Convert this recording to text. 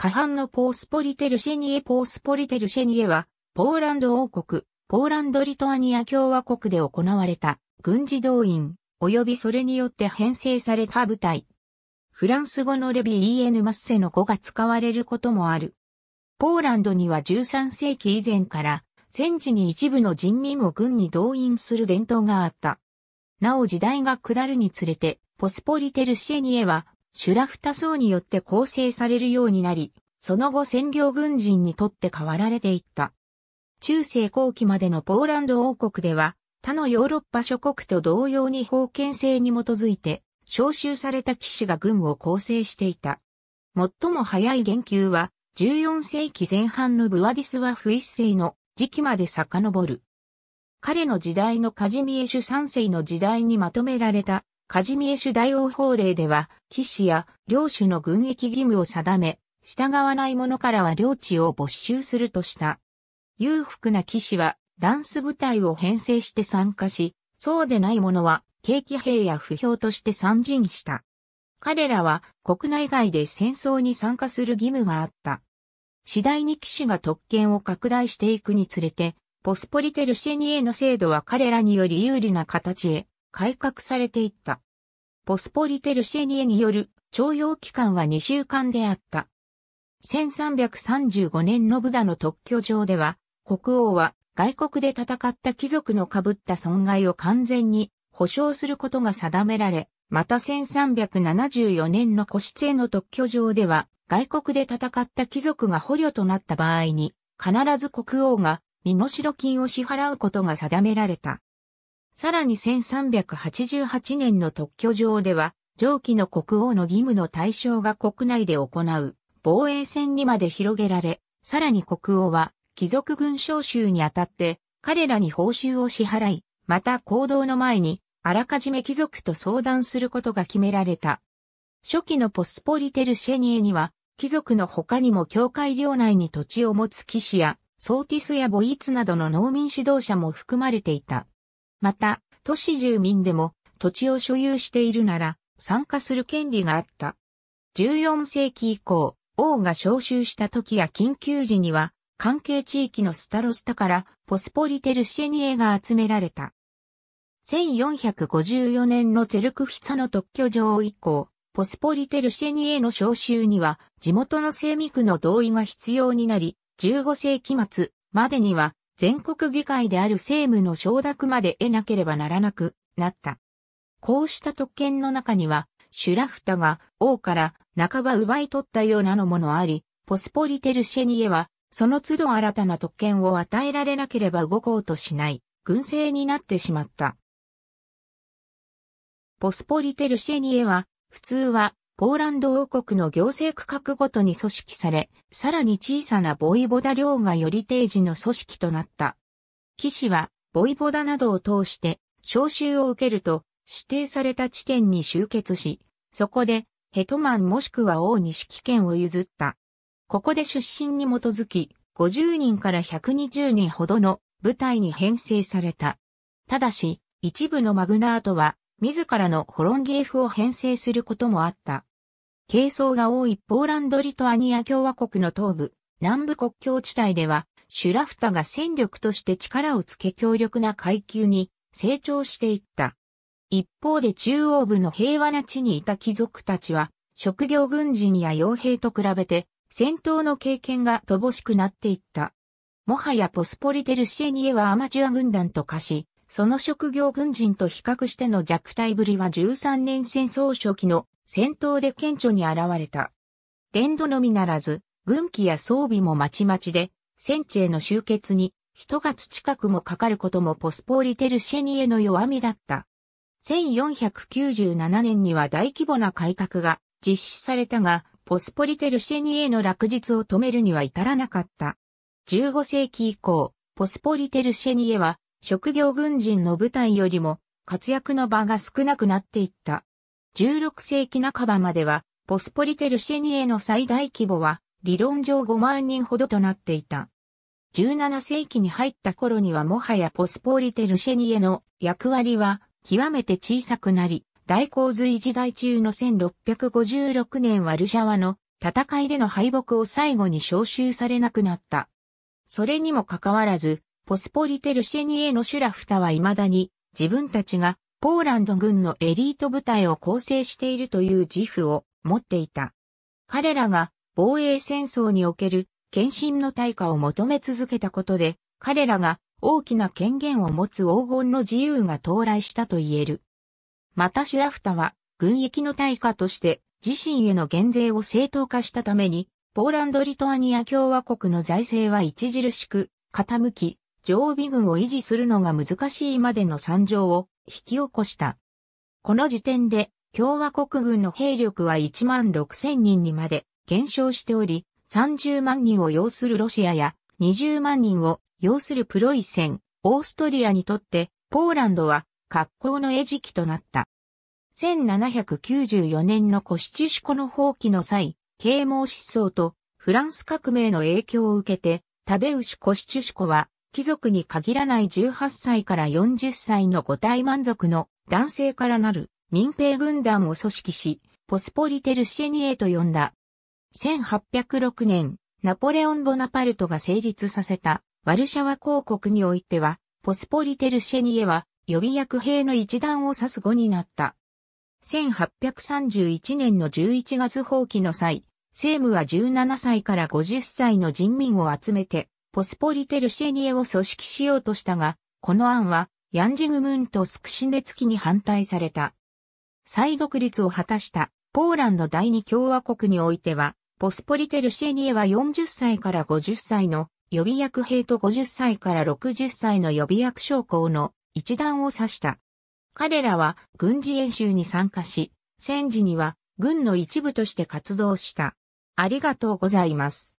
下半のポースポリテルシェニエポースポリテルシェニエは、ポーランド王国、ポーランド・リトアニア共和国で行われた軍事動員、及びそれによって編成された部隊。フランス語のレビ・イエヌ・マッセの語が使われることもある。ポーランドには13世紀以前から戦時に一部の人民を軍に動員する伝統があった。なお時代が下るにつれて、ポスポリテルシェニエはシュラフタ層によって構成されるようになり、その後占領軍人にとって変わられていった。中世後期までのポーランド王国では、他のヨーロッパ諸国と同様に封建制に基づいて、召集された騎士が軍を構成していた。最も早い言及は、14世紀前半のブワディスワフ一世の時期まで遡る。彼の時代のカジミエシュ三世の時代にまとめられたカジミエ主大王法令では、騎士や領主の軍役義務を定め、従わない者からは領地を没収するとした。裕福な騎士は、ランス部隊を編成して参加し、そうでない者は、景気兵や不評として参陣した。彼らは国内外で戦争に参加する義務があった。次第に騎士が特権を拡大していくにつれて、ポスポリテルシェニエの制度は彼らにより有利な形へ改革されていった。ポスポリテルシェニエによる徴用期間は2週間であった。1335年のブダの特許上では、国王は外国で戦った貴族の被った損害を完全に保障することが定められ、また1374年の個室への特許上では、外国で戦った貴族が捕虜となった場合に、必ず国王が身の代金を支払うことが定められた。さらに1388年の特許上では、上記の国王の義務の対象が国内で行う防衛戦にまで広げられ、さらに国王は貴族軍召集にあたって彼らに報酬を支払い、また行動の前にあらかじめ貴族と相談することが決められた。初期のポスポリテルシェニエには、貴族の他にも教会領内に土地を持つ騎士や、ソーティスやボイツなどの農民指導者も含まれていた。また、都市住民でも土地を所有しているなら参加する権利があった。14世紀以降、王が召集した時や緊急時には、関係地域のスタロスタからポスポリテルシェニエが集められた。1454年のゼルクフィサの特許状以降、ポスポリテルシェニエの召集には地元の精密の同意が必要になり、15世紀末までには全国議会である政務の承諾まで得なければならなくなった。こうした特権の中には、シュラフタが王から半ば奪い取ったようなのものあり、ポスポリテルシェニエは、その都度新たな特権を与えられなければ動こうとしない、軍政になってしまった。ポスポリテルシェニエは、普通はポーランド王国の行政区画ごとに組織され、さらに小さなボイボダ領がより定時の組織となった。騎士は、ボイボダなどを通して、召集を受けると、指定された地点に集結し、そこで、ヘトマンもしくは王に指揮権を譲った。ここで出身に基づき、50人から120人ほどの部隊に編成された。ただし、一部のマグナートは、自らのホロンゲーフを編成することもあった。係争が多いポーランド・リトアニア共和国の東部、南部国境地帯では、シュラフタが戦力として力をつけ強力な階級に成長していった。一方で中央部の平和な地にいた貴族たちは、職業軍人や傭兵と比べて、戦闘の経験が乏しくなっていった。もはやポスポリテルシエニエはアマチュア軍団と化し、その職業軍人と比較しての弱体ぶりは13年戦争初期の戦闘で顕著に現れた。連ドのみならず、軍機や装備もまちまちで、戦地への集結に、一月近くもかかることもポスポーリテルシェニエの弱みだった。1497年には大規模な改革が実施されたが、ポスポリテルシェニエの落日を止めるには至らなかった。15世紀以降、ポスポリテルシェニエは職業軍人の部隊よりも活躍の場が少なくなっていった。16世紀半ばまでは、ポスポリテルシェニエの最大規模は、理論上5万人ほどとなっていた。17世紀に入った頃にはもはやポスポリテルシェニエの役割は極めて小さくなり、大洪水時代中の1656年ワルシャワの戦いでの敗北を最後に招集されなくなった。それにもかかわらず、ポスポリテルシェニエのシュラフタは未だに自分たちがポーランド軍のエリート部隊を構成しているという自負を持っていた。彼らが防衛戦争における献身の対価を求め続けたことで、彼らが大きな権限を持つ黄金の自由が到来したと言える。またシュラフタは、軍役の対価として自身への減税を正当化したために、ポーランド・リトアニア共和国の財政は著しく傾き、常備軍を維持するのが難しいまでの惨状を引き起こした。この時点で共和国軍の兵力は1万6千人にまで減少しており、30万人を要するロシアや20万人を要するプロイセン、オーストリアにとってポーランドは格好の餌食となった。1794年のコシチュシコの放棄の際、啓蒙思想とフランス革命の影響を受けて、タデウシュ・コシチュシコは貴族に限らない18歳から40歳の五体満足の男性からなる民兵軍団を組織し、ポスポリテルシェニエと呼んだ。1806年、ナポレオン・ボナパルトが成立させたワルシャワ公国においては、ポスポリテルシェニエは予備役兵の一団を指す語になった。1831年の11月放棄の際、政務は17歳から50歳の人民を集めて、ポスポリテルシェニエを組織しようとしたが、この案はヤンジグムントスクシネツキに反対された。再独立を果たしたポーランド第二共和国においては、ポスポリテルシェニエは40歳から50歳の予備役兵と50歳から60歳の予備役将校の一団を指した。彼らは軍事演習に参加し、戦時には軍の一部として活動した。ありがとうございます。